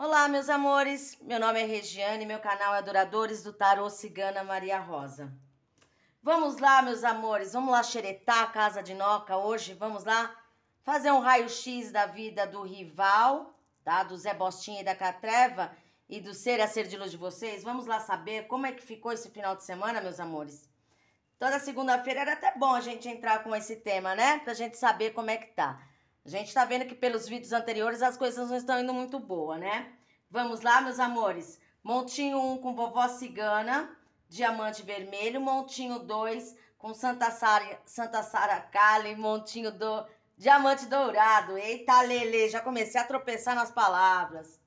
Olá, meus amores. Meu nome é Regiane, meu canal é Adoradores do Tarô Cigana Maria Rosa. Vamos lá, meus amores, vamos lá xeretar a casa de Noca hoje, vamos lá fazer um raio-x da vida do rival, tá? Do Zé Bostinha e da Catreva e do ser a ser de luz de vocês. Vamos lá saber como é que ficou esse final de semana, meus amores. Toda segunda-feira era até bom a gente entrar com esse tema, né? Pra gente saber como é que tá. A gente tá vendo que pelos vídeos anteriores as coisas não estão indo muito boa, né? Vamos lá, meus amores. Montinho 1 um com vovó cigana, diamante vermelho. Montinho 2 com Santa Sara, Santa Sara Kali, Montinho do diamante dourado. Eita, Lele, já comecei a tropeçar nas palavras.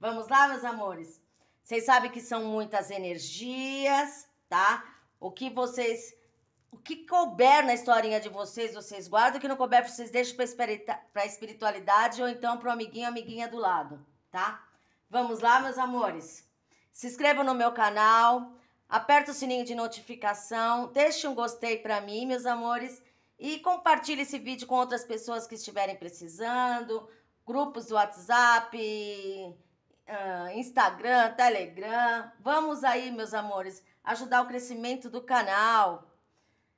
Vamos lá, meus amores. Vocês sabem que são muitas energias, tá? O que vocês o que couber na historinha de vocês, vocês guardam, o que não couber, vocês deixam para espiritualidade ou então para o amiguinho, amiguinha do lado, tá? Vamos lá, meus amores. Se inscrevam no meu canal, aperta o sininho de notificação, deixe um gostei para mim, meus amores, e compartilhe esse vídeo com outras pessoas que estiverem precisando, grupos do WhatsApp, ah, Instagram, Telegram. Vamos aí, meus amores, ajudar o crescimento do canal.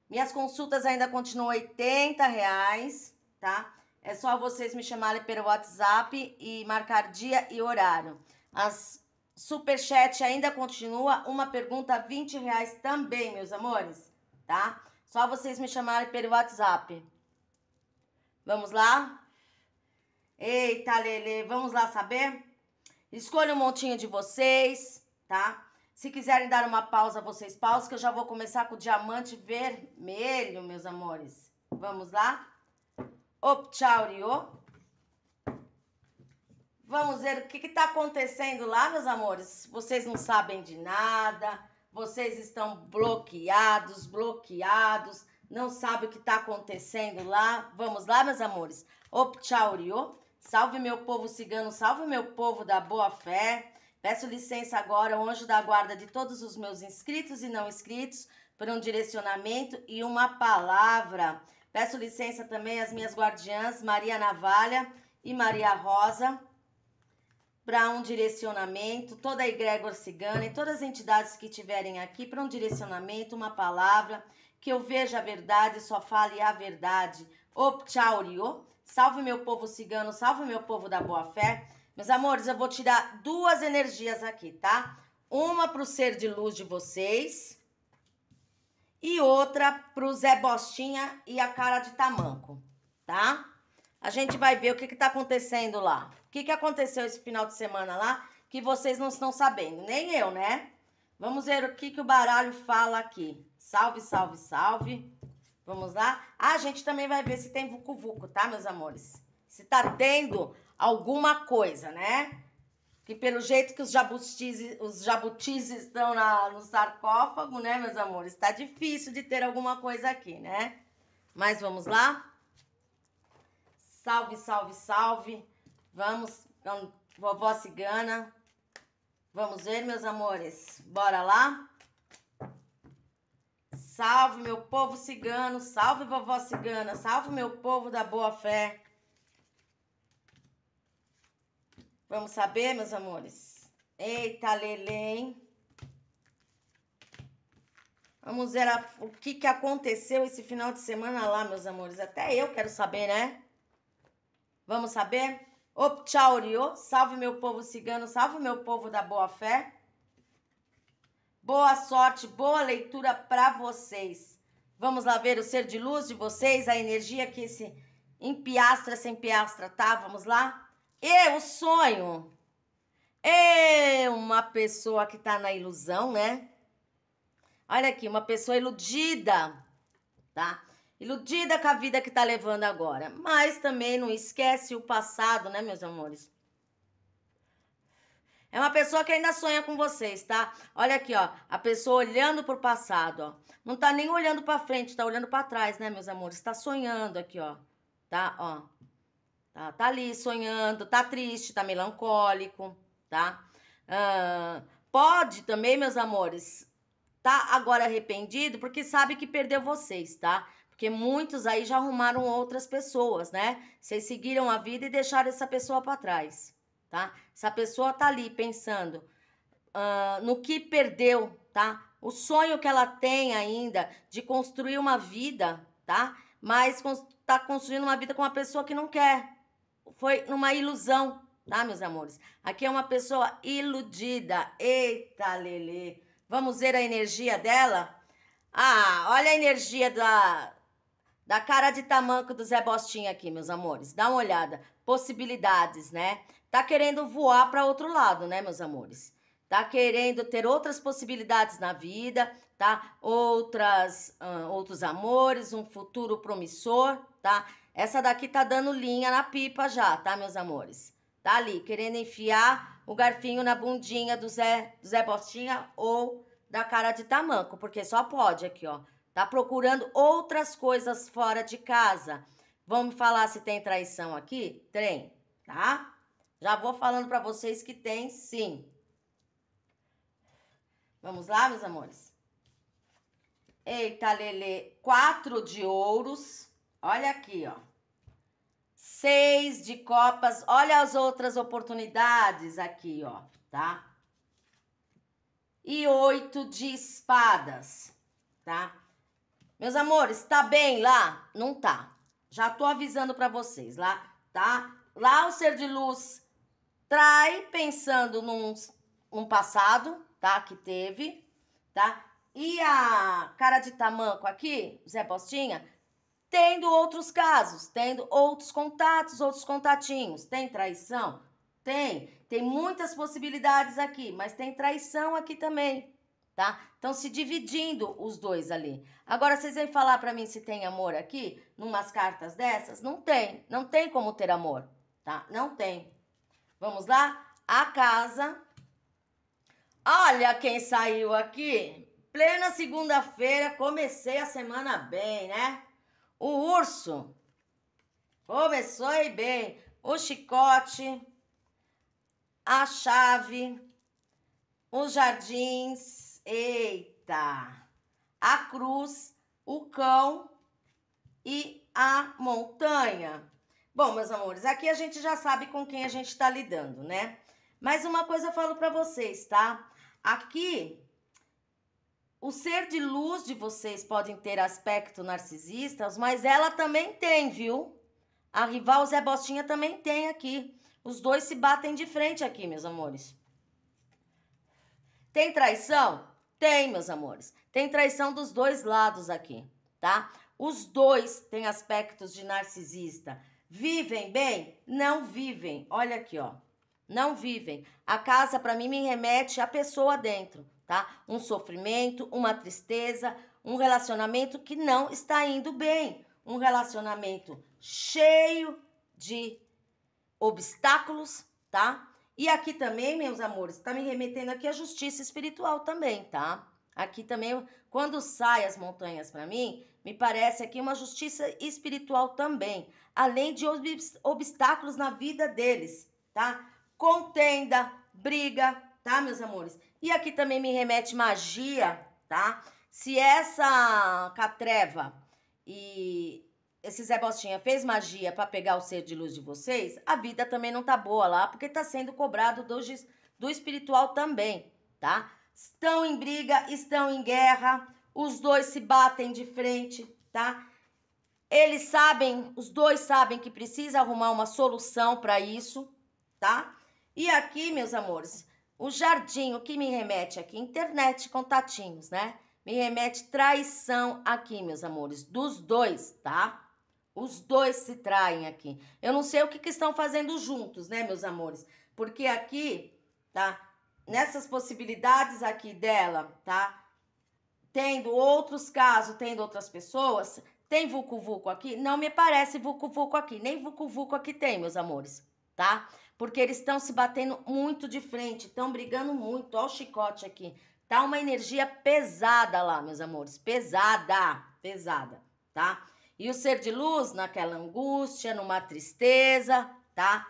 Minhas consultas ainda continuam 80 reais, tá? É só vocês me chamarem pelo WhatsApp e marcar dia e horário. As chat ainda continua, uma pergunta 20 reais também, meus amores, tá? Só vocês me chamarem pelo WhatsApp. Vamos lá? Eita, Lele, vamos lá saber? Escolha um montinho de vocês, tá? Se quiserem dar uma pausa, vocês pausam, que eu já vou começar com o diamante vermelho, meus amores. Vamos lá? Opchaurio. Vamos ver o que está acontecendo lá, meus amores. Vocês não sabem de nada, vocês estão bloqueados, bloqueados, não sabem o que está acontecendo lá. Vamos lá, meus amores. Opchaurio. Salve meu povo cigano, salve meu povo da boa fé. Peço licença agora ao anjo da guarda de todos os meus inscritos e não inscritos por um direcionamento e uma palavra. Peço licença também às minhas guardiãs, Maria Navalha e Maria Rosa, para um direcionamento, toda a egrégora cigana e todas as entidades que estiverem aqui para um direcionamento, uma palavra, que eu veja a verdade, só fale a verdade. Opchauriô, salve meu povo cigano, salve meu povo da boa fé. Meus amores, eu vou tirar duas energias aqui, tá? Uma pro ser de luz de vocês e outra pro Zé Bostinha e a cara de tamanco, tá? A gente vai ver o que que tá acontecendo lá. O que que aconteceu esse final de semana lá que vocês não estão sabendo, nem eu, né? Vamos ver o que que o baralho fala aqui. Salve, salve, salve. Vamos lá? Ah, a gente também vai ver se tem vucu-vucu, tá, meus amores? Se tá tendo alguma coisa, né? Que pelo jeito que os jabutis, os jabutis estão na, no sarcófago, né, meus amores? Tá difícil de ter alguma coisa aqui, né? Mas vamos lá? Salve, salve, salve. Vamos, vovó cigana. Vamos ver, meus amores. Bora lá? Salve, meu povo cigano. Salve, vovó cigana. Salve, meu povo da boa fé. Vamos saber, meus amores? Eita, hein? Vamos ver a, o que, que aconteceu esse final de semana lá, meus amores. Até eu quero saber, né? Vamos saber? Opchauriô, salve meu povo cigano, salve meu povo da boa fé. Boa sorte, boa leitura para vocês. Vamos lá ver o ser de luz de vocês, a energia que esse empiastra, sem piastra, tá? Vamos lá? Eu é sonho. É uma pessoa que está na ilusão, né? Olha aqui, uma pessoa iludida, tá? Iludida com a vida que tá levando agora. Mas também não esquece o passado, né, meus amores? É uma pessoa que ainda sonha com vocês, tá? Olha aqui, ó, a pessoa olhando pro passado, ó. Não tá nem olhando para frente, tá olhando para trás, né, meus amores? Tá sonhando aqui, ó. Tá? Ó. Tá, tá ali sonhando, tá triste, tá melancólico, tá? pode também, meus amores, tá agora arrependido porque sabe que perdeu vocês, tá? Porque muitos aí já arrumaram outras pessoas, né? Vocês seguiram a vida e deixaram essa pessoa para trás, tá? Essa pessoa tá ali pensando uh, no que perdeu, tá? O sonho que ela tem ainda de construir uma vida, tá? Mas tá construindo uma vida com uma pessoa que não quer, foi numa ilusão, tá, meus amores? Aqui é uma pessoa iludida. Eita, Lele. Vamos ver a energia dela? Ah, olha a energia da, da cara de tamanco do Zé Bostinha aqui, meus amores. Dá uma olhada. Possibilidades, né? Tá querendo voar para outro lado, né, meus amores? Tá querendo ter outras possibilidades na vida, tá? Outras, uh, outros amores, um futuro promissor, tá? Essa daqui tá dando linha na pipa já, tá, meus amores? Tá ali, querendo enfiar o garfinho na bundinha do Zé, do Zé Bostinha ou da cara de tamanco, porque só pode aqui, ó. Tá procurando outras coisas fora de casa. Vamos falar se tem traição aqui? Tem, tá? Já vou falando para vocês que tem, sim. Vamos lá, meus amores? Eita, Lele, quatro de ouros Olha aqui, ó. Seis de copas. Olha as outras oportunidades aqui, ó, tá? E oito de espadas, tá? Meus amores, tá bem lá? Não tá. Já tô avisando para vocês lá, tá? Lá o ser de luz trai pensando num, num passado, tá? Que teve, tá? E a cara de tamanco aqui, Zé Postinha, Tendo outros casos, tendo outros contatos, outros contatinhos. Tem traição? Tem. Tem muitas possibilidades aqui, mas tem traição aqui também, tá? Então se dividindo os dois ali. Agora vocês vêm falar para mim se tem amor aqui, numas cartas dessas? Não tem, não tem como ter amor, tá? Não tem. Vamos lá? A casa. Olha quem saiu aqui. Plena segunda-feira, comecei a semana bem, né? o urso. e bem o chicote, a chave, os jardins, eita, a cruz, o cão e a montanha. Bom, meus amores, aqui a gente já sabe com quem a gente está lidando, né? Mas uma coisa eu falo para vocês, tá? Aqui o ser de luz de vocês podem ter aspecto narcisistas, mas ela também tem, viu? A rival Zé Bostinha também tem aqui. Os dois se batem de frente aqui, meus amores. Tem traição? Tem, meus amores. Tem traição dos dois lados aqui, tá? Os dois têm aspectos de narcisista. Vivem bem? Não vivem. Olha aqui, ó. Não vivem. A casa para mim me remete à pessoa dentro tá? Um sofrimento, uma tristeza, um relacionamento que não está indo bem, um relacionamento cheio de obstáculos, tá? E aqui também, meus amores, tá me remetendo aqui à justiça espiritual também, tá? Aqui também, quando sai as montanhas para mim, me parece aqui uma justiça espiritual também, além de obstáculos na vida deles, tá? Contenda, briga, tá, meus amores? E aqui também me remete magia, tá? Se essa catreva e esse Zé Bostinha fez magia para pegar o ser de luz de vocês, a vida também não tá boa lá, porque tá sendo cobrado do, do espiritual também, tá? Estão em briga, estão em guerra, os dois se batem de frente, tá? Eles sabem, os dois sabem que precisa arrumar uma solução para isso, tá? E aqui, meus amores, o jardim, o que me remete aqui? Internet, contatinhos, né? Me remete traição aqui, meus amores, dos dois, tá? Os dois se traem aqui. Eu não sei o que, que estão fazendo juntos, né, meus amores? Porque aqui, tá? Nessas possibilidades aqui dela, tá? Tendo outros casos, tendo outras pessoas, tem vucu-vucu aqui? Não me parece vucu-vucu aqui, nem vucu-vucu aqui tem, meus amores, tá? porque eles estão se batendo muito de frente, estão brigando muito. Olha o chicote aqui. Tá uma energia pesada lá, meus amores, pesada, pesada, tá? E o ser de luz naquela angústia, numa tristeza, tá?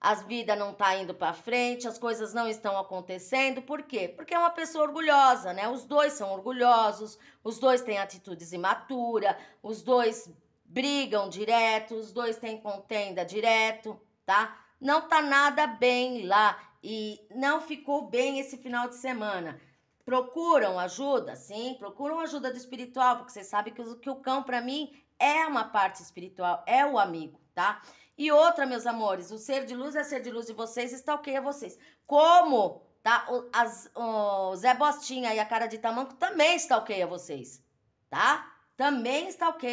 As vidas não tá indo para frente, as coisas não estão acontecendo. Por quê? Porque é uma pessoa orgulhosa, né? Os dois são orgulhosos, os dois têm atitudes imatura, os dois brigam direto, os dois têm contenda direto, tá? não tá nada bem lá e não ficou bem esse final de semana. Procuram ajuda? Sim, procuram ajuda do espiritual, porque você sabe que o, que o cão, para mim, é uma parte espiritual, é o amigo, tá? E outra, meus amores, o ser de luz é ser de luz de vocês, a vocês. Como tá? O, as, o Zé Bostinha e a cara de tamanco também a vocês, tá? Também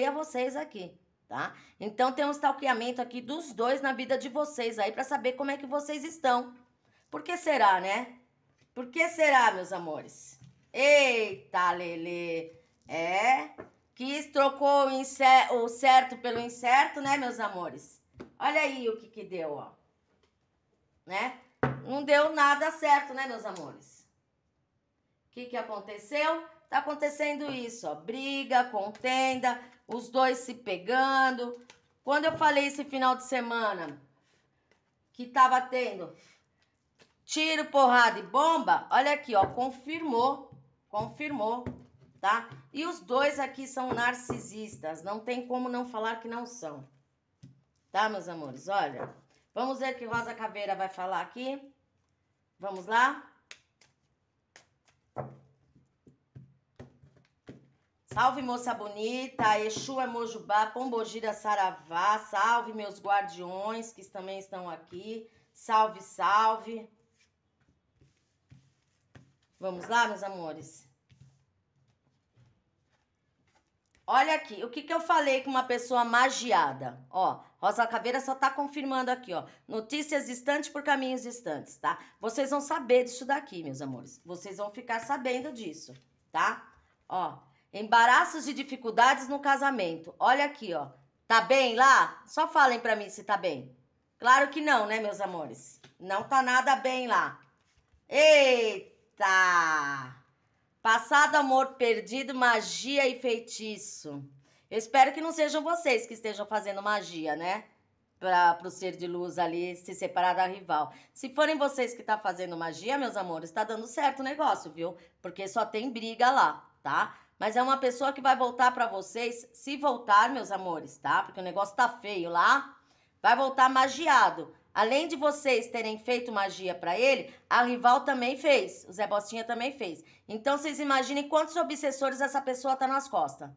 a vocês aqui tá? Então tem um stalkeamento aqui dos dois na vida de vocês aí para saber como é que vocês estão. Por que será, né? Por que será, meus amores? Eita, Lele. É, que trocou o, o certo pelo incerto, né, meus amores? Olha aí o que que deu, ó. Né? Não deu nada certo, né, meus amores? O que que aconteceu? Tá acontecendo isso, ó. Briga, contenda, os dois se pegando. Quando eu falei esse final de semana que tava tendo tiro, porrada e bomba, olha aqui, ó, confirmou, confirmou, tá? E os dois aqui são narcisistas, não tem como não falar que não são. Tá, meus amores? Olha, vamos ver o que Rosa Caveira vai falar aqui. Vamos lá? Salve, moça bonita, Exu é Mojubá, Pombogira Saravá, salve meus guardiões que também estão aqui, salve, salve. Vamos lá, meus amores? Olha aqui, o que, que eu falei com uma pessoa magiada? Ó, Rosa Caveira só tá confirmando aqui, ó. Notícias distantes por caminhos distantes, tá? Vocês vão saber disso daqui, meus amores. Vocês vão ficar sabendo disso, tá? Ó, Embaraços e dificuldades no casamento. Olha aqui, ó. Tá bem lá? Só falem para mim se tá bem. Claro que não, né, meus amores? Não tá nada bem lá. Eita! Passado amor perdido, magia e feitiço. Eu espero que não sejam vocês que estejam fazendo magia, né? Para o ser de luz ali se separar da rival. Se forem vocês que estão tá fazendo magia, meus amores, está dando certo o negócio, viu? Porque só tem briga lá, tá? Mas é uma pessoa que vai voltar para vocês, se voltar, meus amores, tá? Porque o negócio tá feio lá. Vai voltar magiado. Além de vocês terem feito magia para ele, a rival também fez. O Zé Bostinha também fez. Então vocês imaginem quantos obsessores essa pessoa tá nas costas,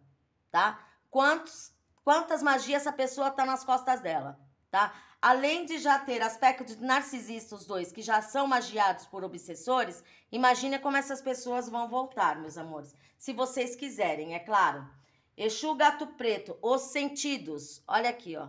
tá? Quantos, quantas magias essa pessoa tá nas costas dela, tá? Além de já ter aspectos narcisistas os dois, que já são magiados por obsessores, imagina como essas pessoas vão voltar, meus amores. Se vocês quiserem, é claro. Exu Gato Preto, os sentidos. Olha aqui, ó.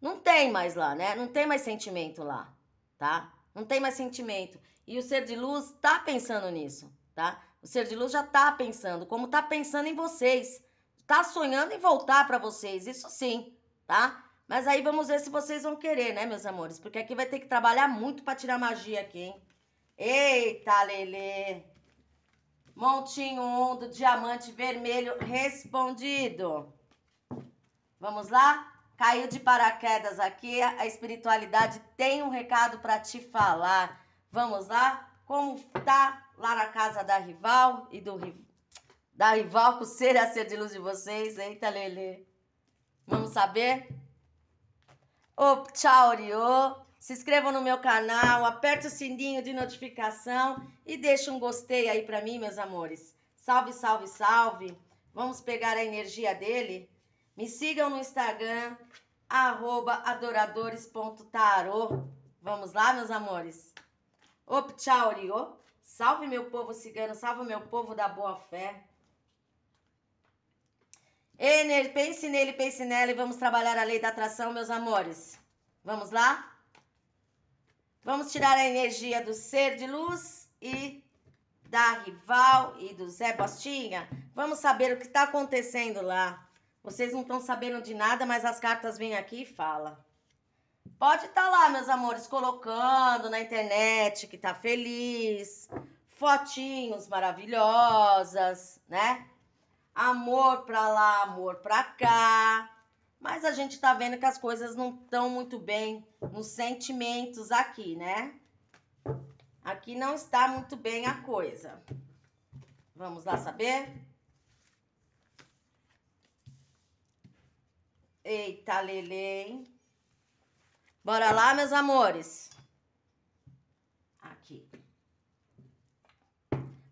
Não tem mais lá, né? Não tem mais sentimento lá, tá? Não tem mais sentimento. E o ser de luz tá pensando nisso, tá? O ser de luz já tá pensando, como tá pensando em vocês. Tá sonhando em voltar para vocês, isso sim, tá? Mas aí vamos ver se vocês vão querer, né, meus amores? Porque aqui vai ter que trabalhar muito para tirar magia aqui, hein? Eita, Lele! Montinho 1 um do diamante vermelho respondido. Vamos lá? Caiu de paraquedas aqui, a espiritualidade tem um recado para te falar. Vamos lá? Como tá lá na casa da rival e do da rival com o ser a ser de luz de vocês? Eita, Lele. Vamos saber? Ô, tchau, Se inscrevam no meu canal, aperte o sininho de notificação e deixe um gostei aí para mim, meus amores. Salve, salve, salve. Vamos pegar a energia dele? Me sigam no Instagram, adoradores.tarô. Vamos lá, meus amores? Op, tchau, Salve meu povo cigano, salve meu povo da boa fé. Ener, pense nele, pense nela e vamos trabalhar a lei da atração, meus amores. Vamos lá? Vamos tirar a energia do ser de luz e da rival e do Zé Bostinha. Vamos saber o que está acontecendo lá. Vocês não estão sabendo de nada, mas as cartas vêm aqui e falam. Pode estar tá lá, meus amores, colocando na internet que tá feliz, fotinhos maravilhosas, né? amor para lá, amor para cá. Mas a gente tá vendo que as coisas não estão muito bem nos sentimentos aqui, né? Aqui não está muito bem a coisa. Vamos lá saber? Eita, Lele. Bora lá, meus amores. Aqui.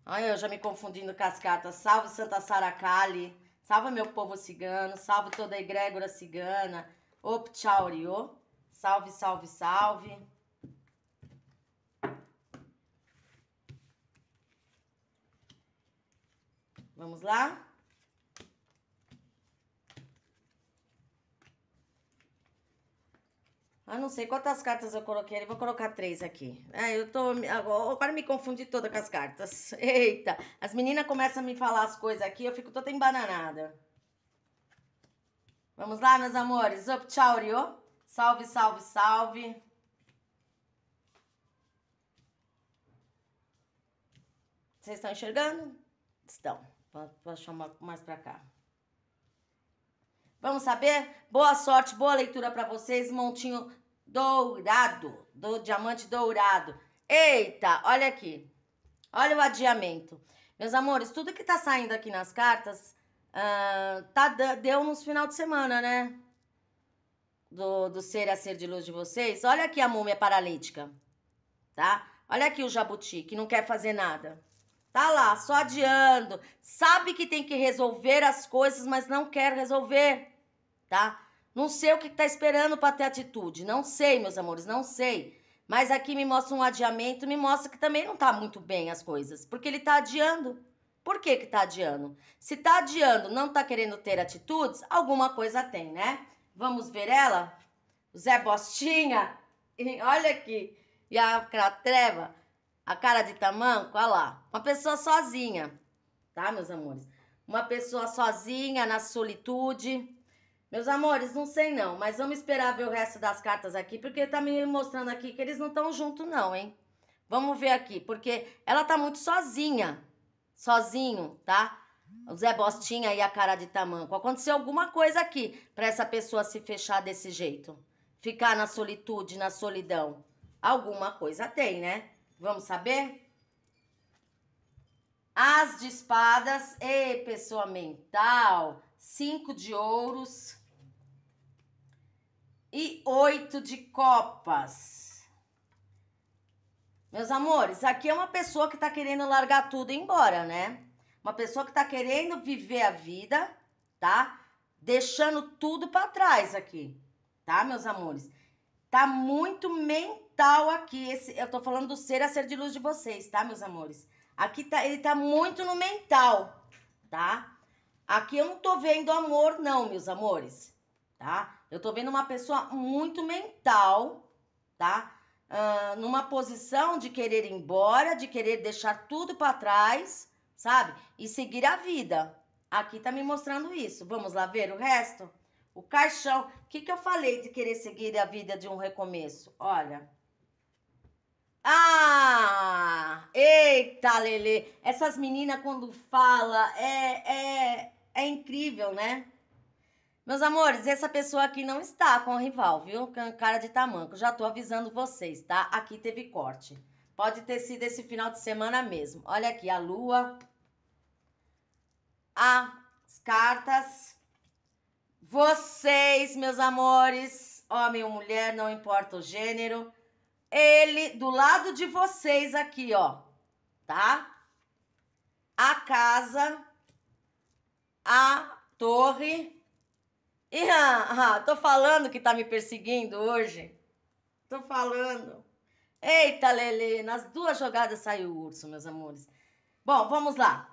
Ai, eu já me confundindo cascata. Salve Santa Saracali. Salve meu povo cigano. Salve toda a egrégora cigana. Op tchau, Rio. Salve, salve, salve. Vamos lá? Ah, não sei quantas cartas eu coloquei ali. Vou colocar três aqui. Ah, eu tô. Ah, agora me confundi toda com as cartas. Eita! As meninas começam a me falar as coisas aqui, eu fico toda embananada. Vamos lá, meus amores. Up, tchau, Rio. Salve, salve, salve. Vocês estão enxergando? Estão. Vou, vou chamar mais pra cá. Vamos saber? Boa sorte, boa leitura para vocês, montinho dourado, do diamante dourado. Eita, olha aqui. Olha o adiamento. Meus amores, tudo que tá saindo aqui nas cartas uh, tá, deu nos final de semana, né? Do, do ser a ser de luz de vocês. Olha aqui a múmia paralítica, tá? Olha aqui o jabuti, que não quer fazer nada. Tá lá, só adiando. Sabe que tem que resolver as coisas, mas não quer resolver tá? Não sei o que está esperando para ter atitude. Não sei, meus amores, não sei. Mas aqui me mostra um adiamento, me mostra que também não tá muito bem as coisas. Porque ele tá adiando. Por que que tá adiando? Se tá adiando, não tá querendo ter atitudes, alguma coisa tem, né? Vamos ver ela? Zé Bostinha. olha aqui. E a treva. a cara de tamanco, olha lá. Uma pessoa sozinha, tá, meus amores? Uma pessoa sozinha, na solitude meus amores, não sei não, mas vamos esperar ver o resto das cartas aqui, porque tá me mostrando aqui que eles não estão juntos não, hein? Vamos ver aqui, porque ela tá muito sozinha, sozinho, tá? O Zé Bostinha e a cara de tamanco. Aconteceu alguma coisa aqui para essa pessoa se fechar desse jeito. Ficar na solitude, na solidão. Alguma coisa tem, né? Vamos saber? As de espadas. Ei, pessoa mental cinco de ouros e oito de copas. Meus amores, aqui é uma pessoa que tá querendo largar tudo e ir embora, né? Uma pessoa que tá querendo viver a vida, tá? Deixando tudo para trás aqui, tá, meus amores? Tá muito mental aqui. Esse, eu tô falando do ser a ser de luz de vocês, tá, meus amores? Aqui tá, ele tá muito no mental, tá? Aqui eu não tô vendo amor, não, meus amores, tá? Eu tô vendo uma pessoa muito mental, tá? Uh, numa posição de querer ir embora, de querer deixar tudo para trás, sabe? E seguir a vida. Aqui tá me mostrando isso. Vamos lá ver o resto? O caixão. O que, que eu falei de querer seguir a vida de um recomeço? Olha. Ah! Eita, Lele! Essas meninas, quando fala, é, é, é incrível, né? Meus amores, essa pessoa aqui não está com o rival, viu? Cara de tamanco. Já tô avisando vocês, tá? Aqui teve corte. Pode ter sido esse final de semana mesmo. Olha aqui a lua, as cartas. Vocês, meus amores, homem ou mulher, não importa o gênero. Ele do lado de vocês aqui, ó, tá? A casa a torre. E ah, ah, tô falando que tá me perseguindo hoje. Tô falando. Eita, Lele, nas duas jogadas saiu o urso, meus amores. Bom, vamos lá.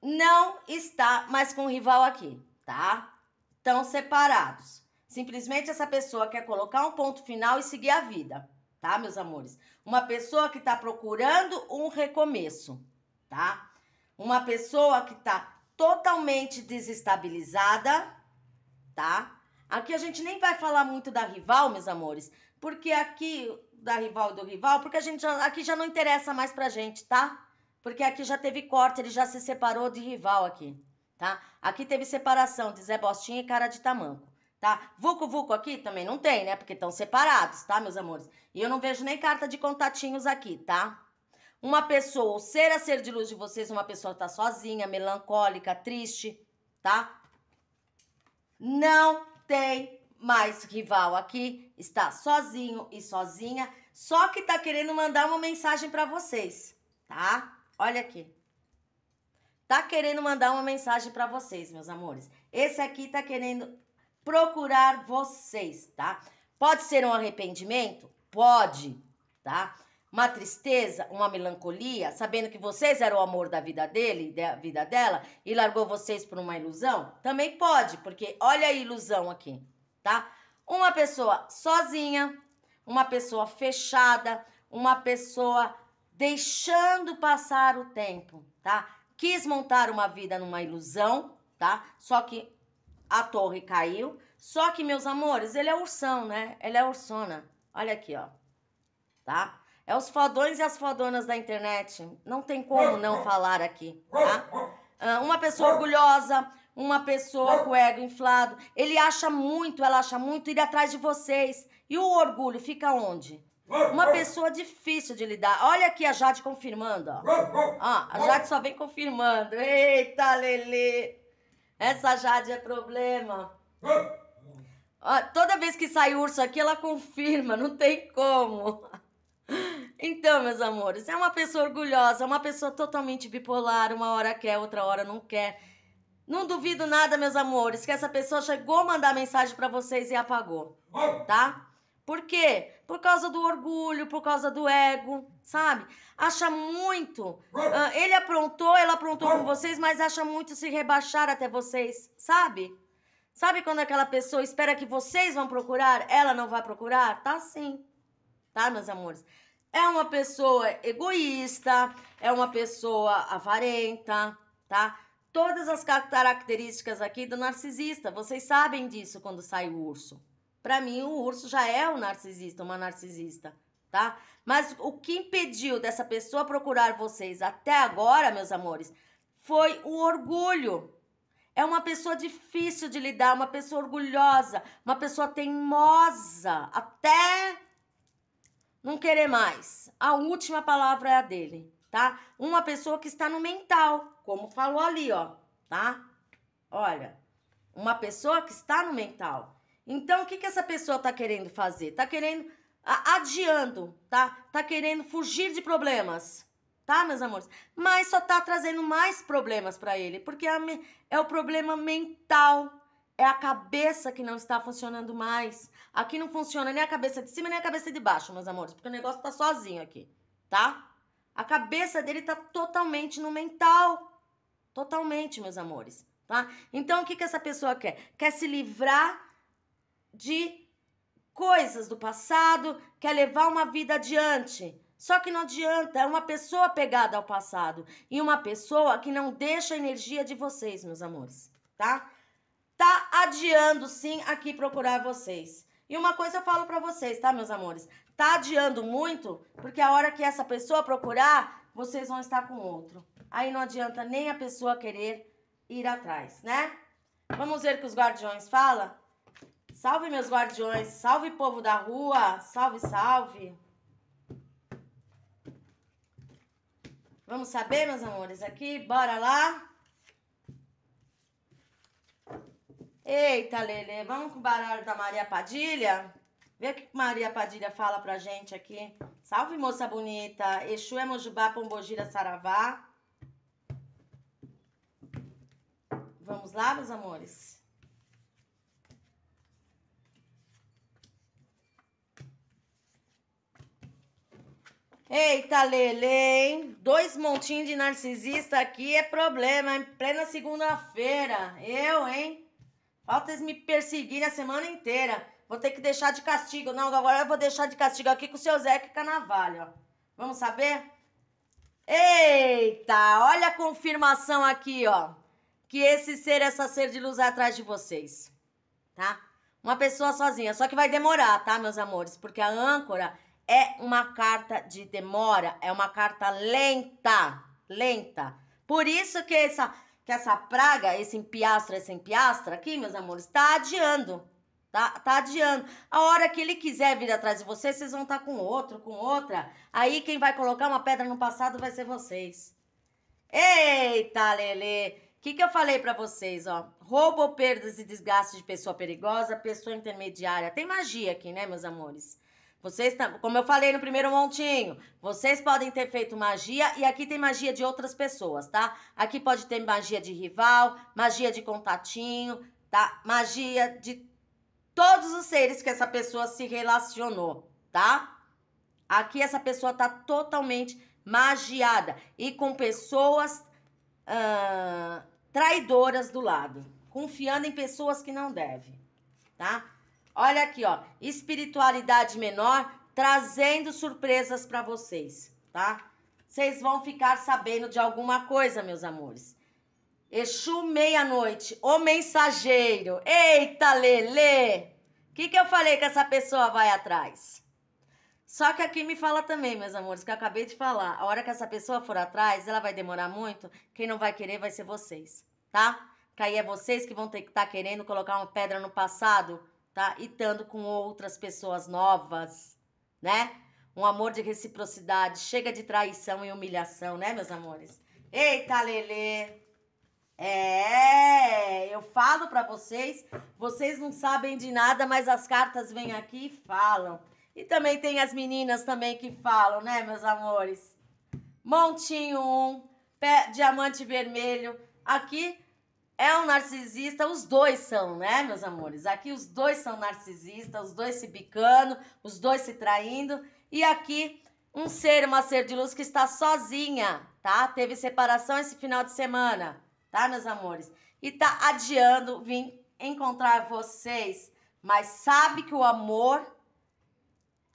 Não está mais com o rival aqui, tá? Estão separados. Simplesmente essa pessoa quer colocar um ponto final e seguir a vida, tá, meus amores? Uma pessoa que está procurando um recomeço, tá? Uma pessoa que está totalmente desestabilizada, tá? Aqui a gente nem vai falar muito da rival, meus amores, porque aqui da rival e do rival, porque a gente já, aqui já não interessa mais pra gente, tá? Porque aqui já teve corte, ele já se separou de rival aqui, tá? Aqui teve separação de Zé Bostinha e Cara de Tamanco, tá? Vuco Vuco aqui também não tem, né? Porque estão separados, tá, meus amores? E eu não vejo nem carta de contatinhos aqui, tá? Uma pessoa, ser a ser de luz de vocês, uma pessoa está sozinha, melancólica, triste, tá? Não tem mais rival aqui, está sozinho e sozinha, só que está querendo mandar uma mensagem para vocês, tá? Olha aqui. Tá querendo mandar uma mensagem para vocês, meus amores. Esse aqui tá querendo procurar vocês, tá? Pode ser um arrependimento? Pode, tá? uma tristeza, uma melancolia, sabendo que vocês eram o amor da vida dele, da vida dela, e largou vocês por uma ilusão? Também pode, porque olha a ilusão aqui, tá? Uma pessoa sozinha, uma pessoa fechada, uma pessoa deixando passar o tempo, tá? Quis montar uma vida numa ilusão, tá? Só que a torre caiu. Só que, meus amores, ele é ursão, né? Ele é ursona. Olha aqui, ó. Tá? É os fodões e as fodonas da internet. Não tem como não falar aqui, tá? Ah, uma pessoa orgulhosa, uma pessoa com o ego inflado. Ele acha muito, ela acha muito ir atrás de vocês. E o orgulho fica onde? Uma pessoa difícil de lidar. Olha aqui a Jade confirmando, ó. ó a Jade só vem confirmando. Eita, Lele! Essa Jade é problema. Ó, toda vez que sai urso aqui, ela confirma, não tem como. Então, meus amores, é uma pessoa orgulhosa, é uma pessoa totalmente bipolar, uma hora quer, outra hora não quer. Não duvido nada, meus amores, que essa pessoa chegou a mandar mensagem para vocês e apagou. Tá? Por quê? Por causa do orgulho, por causa do ego, sabe? Acha muito. Uh, ele aprontou, ela aprontou com vocês, mas acha muito se rebaixar até vocês, sabe? Sabe quando aquela pessoa espera que vocês vão procurar, ela não vai procurar? Tá sim. Tá, meus amores? É uma pessoa egoísta, é uma pessoa avarenta, tá? Todas as características aqui do narcisista, vocês sabem disso quando sai o urso. Para mim, o urso já é um narcisista, uma narcisista, tá? Mas o que impediu dessa pessoa procurar vocês até agora, meus amores, foi o orgulho. É uma pessoa difícil de lidar, uma pessoa orgulhosa, uma pessoa teimosa, até não querer mais. A última palavra é a dele, tá? Uma pessoa que está no mental, como falou ali, ó, tá? Olha, uma pessoa que está no mental. Então, o que, que essa pessoa está querendo fazer? Está querendo adiando, tá? Tá querendo fugir de problemas, tá, meus amores? Mas só tá trazendo mais problemas para ele, porque é o problema mental é a cabeça que não está funcionando mais. Aqui não funciona nem a cabeça de cima nem a cabeça de baixo, meus amores, porque o negócio tá sozinho aqui, tá? A cabeça dele tá totalmente no mental. Totalmente, meus amores, tá? Então o que que essa pessoa quer? Quer se livrar de coisas do passado, quer levar uma vida adiante. Só que não adianta, é uma pessoa pegada ao passado e uma pessoa que não deixa a energia de vocês, meus amores, tá? tá adiando sim aqui procurar vocês. E uma coisa eu falo para vocês, tá, meus amores? Tá adiando muito, porque a hora que essa pessoa procurar, vocês vão estar com outro. Aí não adianta nem a pessoa querer ir atrás, né? Vamos ver o que os guardiões falam? Salve, meus guardiões! Salve, povo da rua! Salve, salve! Vamos saber, meus amores, aqui? Bora lá! Eita, Lele, vamos com o baralho da Maria Padilha? Vê o que Maria Padilha fala pra gente aqui. Salve, moça bonita. Exu é Mojubá, Pombogira, Saravá. Vamos lá, meus amores? Eita, Lele, hein? Dois montinhos de narcisista aqui é problema, em plena segunda-feira. Eu, hein? Falta eles me perseguirem a semana inteira. Vou ter que deixar de castigo. Não, agora eu vou deixar de castigo aqui com o seu Zeca Canavalho. Vamos saber? Eita, olha a confirmação aqui, ó. Que esse ser, essa ser de luz é atrás de vocês, tá? Uma pessoa sozinha. Só que vai demorar, tá, meus amores? Porque a âncora é uma carta de demora, é uma carta lenta, lenta. Por isso que essa, que essa praga, esse empiastra, esse empiastra aqui, meus amores, está adiando. Tá, tá adiando. A hora que ele quiser vir atrás de vocês, vocês vão estar tá com outro, com outra. Aí quem vai colocar uma pedra no passado vai ser vocês. Eita, Lele! O que, que eu falei para vocês, ó? Roubo, perdas e desgaste de pessoa perigosa, pessoa intermediária. Tem magia aqui, né, meus amores? Vocês, como eu falei no primeiro montinho, vocês podem ter feito magia e aqui tem magia de outras pessoas, tá? Aqui pode ter magia de rival, magia de contatinho, tá? Magia de todos os seres que essa pessoa se relacionou, tá? Aqui essa pessoa tá totalmente magiada e com pessoas uh, traidoras do lado, confiando em pessoas que não devem, tá? Olha aqui, ó, espiritualidade menor trazendo surpresas para vocês, tá? Vocês vão ficar sabendo de alguma coisa, meus amores. Exu meia-noite, o mensageiro. Eita, Lele! O que, que eu falei que essa pessoa vai atrás? Só que aqui me fala também, meus amores, que eu acabei de falar. A hora que essa pessoa for atrás, ela vai demorar muito. Quem não vai querer vai ser vocês, tá? Que aí é vocês que vão ter que estar tá querendo colocar uma pedra no passado tá? E estando com outras pessoas novas, né? Um amor de reciprocidade, chega de traição e humilhação, né, meus amores? Eita, Lelê! É, eu falo para vocês, vocês não sabem de nada, mas as cartas vêm aqui e falam. E também tem as meninas também que falam, né, meus amores? Montinho 1, um, diamante vermelho. Aqui é um narcisista, os dois são, né, meus amores? Aqui os dois são narcisistas, os dois se bicando, os dois se traindo. E aqui um ser, uma ser de luz que está sozinha, tá? Teve separação esse final de semana, tá, meus amores? E tá adiando vir encontrar vocês, mas sabe que o amor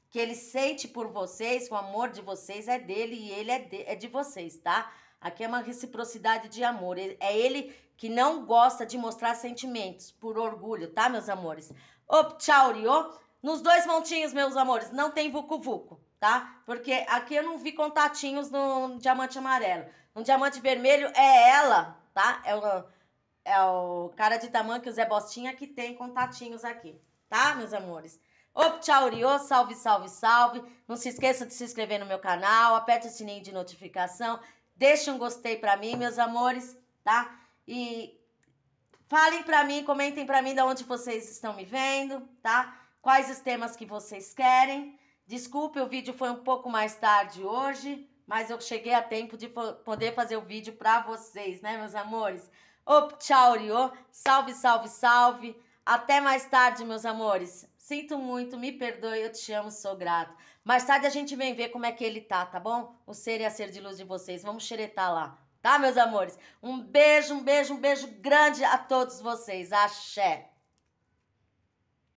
que ele sente por vocês, o amor de vocês é dele e ele é de, é de vocês, tá? Aqui é uma reciprocidade de amor. É ele que não gosta de mostrar sentimentos por orgulho, tá, meus amores? Op, tchau, Rio. Nos dois montinhos, meus amores, não tem vucu-vucu, tá? Porque aqui eu não vi contatinhos no diamante amarelo. No diamante vermelho é ela, tá? É o, é o cara de tamanho que o Zé Bostinha que tem contatinhos aqui, tá, meus amores? Op, tchau, Rio. Salve, salve, salve. Não se esqueça de se inscrever no meu canal, aperte o sininho de notificação. Deixem um gostei para mim, meus amores, tá? E falem para mim, comentem para mim de onde vocês estão me vendo, tá? Quais os temas que vocês querem. Desculpe, o vídeo foi um pouco mais tarde hoje, mas eu cheguei a tempo de poder fazer o vídeo para vocês, né, meus amores? Op, tchau, Rio. Salve, salve, salve. Até mais tarde, meus amores. Sinto muito, me perdoe, eu te amo, sou grato. Mais tarde a gente vem ver como é que ele tá, tá bom? O ser e a ser de luz de vocês. Vamos xeretar lá, tá, meus amores? Um beijo, um beijo, um beijo grande a todos vocês. Axé!